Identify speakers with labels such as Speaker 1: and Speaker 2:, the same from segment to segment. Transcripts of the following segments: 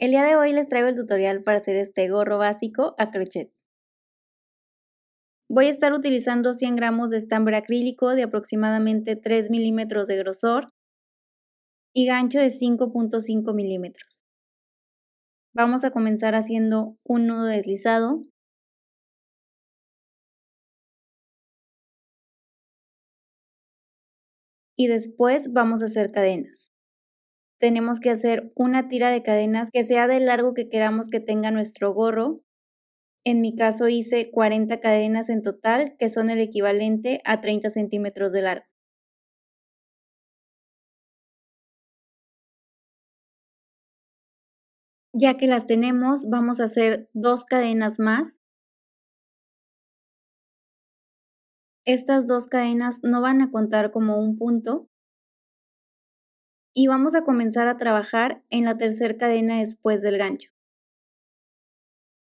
Speaker 1: El día de hoy les traigo el tutorial para hacer este gorro básico a crochet. Voy a estar utilizando 100 gramos de estambre acrílico de aproximadamente 3 milímetros de grosor y gancho de 5.5 milímetros. Vamos a comenzar haciendo un nudo deslizado. Y después vamos a hacer cadenas tenemos que hacer una tira de cadenas que sea del largo que queramos que tenga nuestro gorro. En mi caso hice 40 cadenas en total, que son el equivalente a 30 centímetros de largo. Ya que las tenemos, vamos a hacer dos cadenas más. Estas dos cadenas no van a contar como un punto, y vamos a comenzar a trabajar en la tercera cadena después del gancho.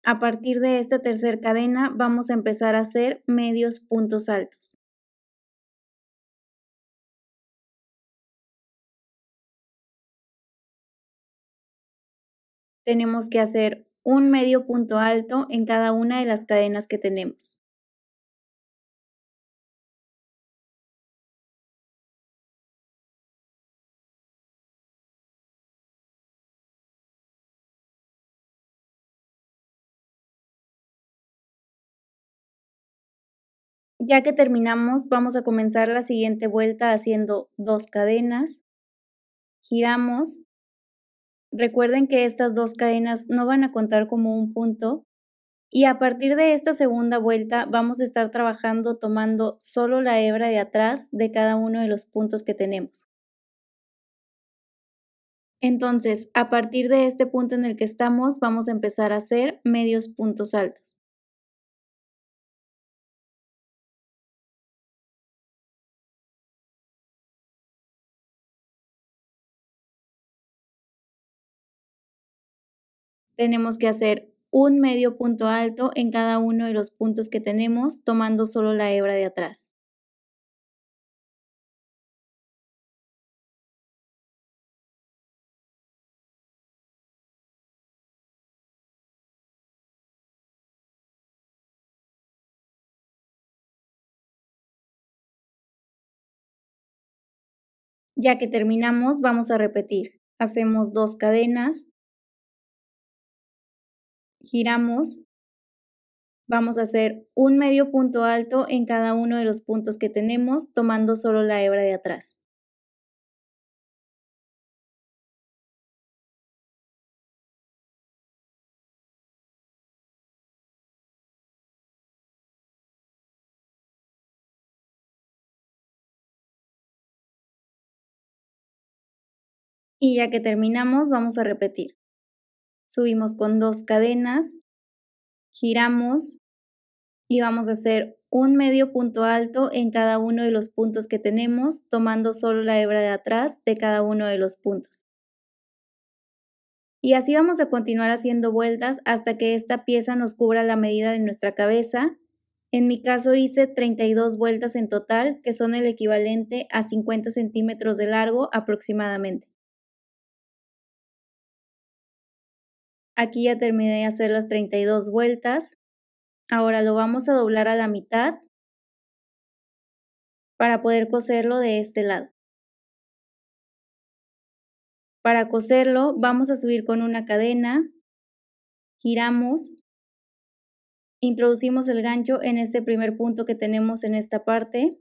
Speaker 1: A partir de esta tercera cadena vamos a empezar a hacer medios puntos altos.
Speaker 2: Tenemos que hacer un medio punto alto en cada una de las cadenas que tenemos.
Speaker 1: Ya que terminamos, vamos a comenzar la siguiente vuelta haciendo dos cadenas. Giramos. Recuerden que estas dos cadenas no van a contar como un punto. Y a partir de esta segunda vuelta vamos a estar trabajando tomando solo la hebra de atrás de cada uno de los puntos que tenemos. Entonces, a partir de este punto en el que estamos, vamos a empezar a hacer medios puntos altos. tenemos que hacer un medio punto alto en cada uno de los puntos que tenemos, tomando solo la hebra de atrás.
Speaker 2: Ya que terminamos, vamos a repetir. Hacemos dos cadenas,
Speaker 1: giramos, vamos a hacer un medio punto alto en cada uno de los puntos que tenemos, tomando solo la hebra de
Speaker 2: atrás. Y ya que terminamos, vamos a repetir
Speaker 1: subimos con dos cadenas, giramos y vamos a hacer un medio punto alto en cada uno de los puntos que tenemos, tomando solo la hebra de atrás de cada uno de los puntos. Y así vamos a continuar haciendo vueltas hasta que esta pieza nos cubra la medida de nuestra cabeza. En mi caso hice 32 vueltas en total, que son el equivalente a 50 centímetros de largo aproximadamente. Aquí ya terminé de hacer las 32 vueltas. Ahora lo vamos a doblar a la mitad para poder coserlo de este
Speaker 2: lado. Para coserlo vamos a subir con
Speaker 1: una cadena, giramos, introducimos el gancho en este primer punto que tenemos en esta parte,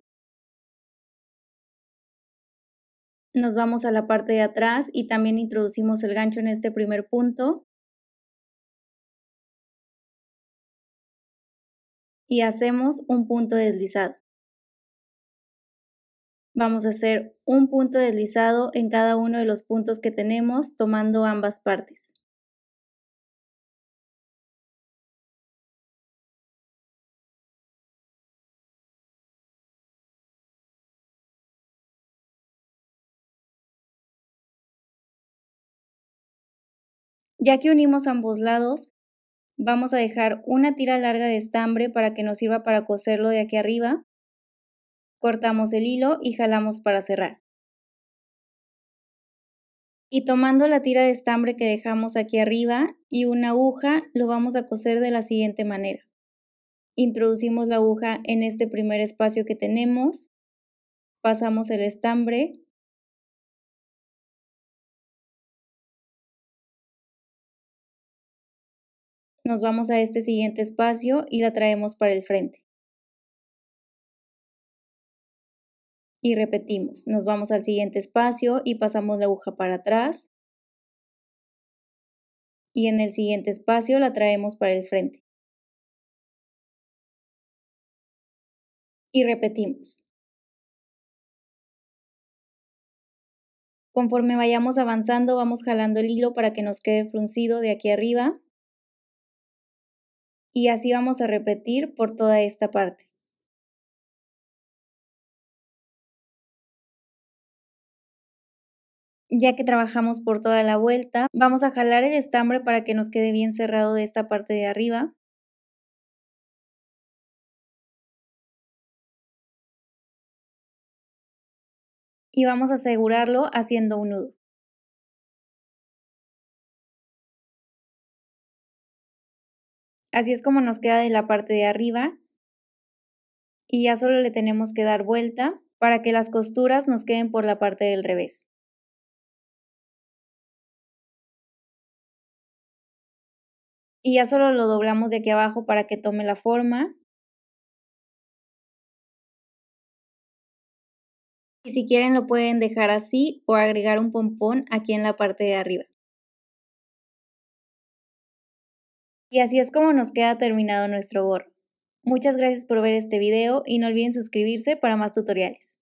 Speaker 1: nos vamos a la parte de atrás y también introducimos el gancho en este primer punto, y hacemos un punto deslizado. Vamos a hacer un punto deslizado en cada uno de los puntos que tenemos tomando ambas partes. Ya que unimos ambos lados, Vamos a dejar una tira larga de estambre para que nos sirva para coserlo de aquí arriba. Cortamos el hilo y jalamos para cerrar. Y tomando la tira de estambre que dejamos aquí arriba y una aguja, lo vamos a coser de la siguiente manera. Introducimos la aguja en este primer espacio que tenemos, pasamos el
Speaker 2: estambre nos vamos a este siguiente espacio y la traemos para el frente. Y repetimos,
Speaker 1: nos vamos al siguiente espacio y pasamos la aguja para atrás. Y en el siguiente espacio la traemos para el frente.
Speaker 2: Y repetimos.
Speaker 1: Conforme vayamos avanzando, vamos jalando el hilo para que nos quede fruncido de aquí arriba y así vamos a repetir por
Speaker 2: toda esta parte.
Speaker 1: Ya que trabajamos por toda la vuelta, vamos a jalar el estambre para que nos quede bien cerrado de esta parte de arriba.
Speaker 2: Y vamos a asegurarlo haciendo un nudo.
Speaker 1: Así es como nos queda de la parte de arriba y ya solo le tenemos que dar vuelta para que las costuras nos queden por la parte del revés.
Speaker 2: Y ya solo lo doblamos de aquí abajo para que tome la forma. Y si quieren
Speaker 1: lo pueden dejar así o agregar un pompón aquí en la parte de arriba. Y así es como nos queda terminado nuestro gorro. Muchas gracias por ver este video y no olviden suscribirse para más tutoriales.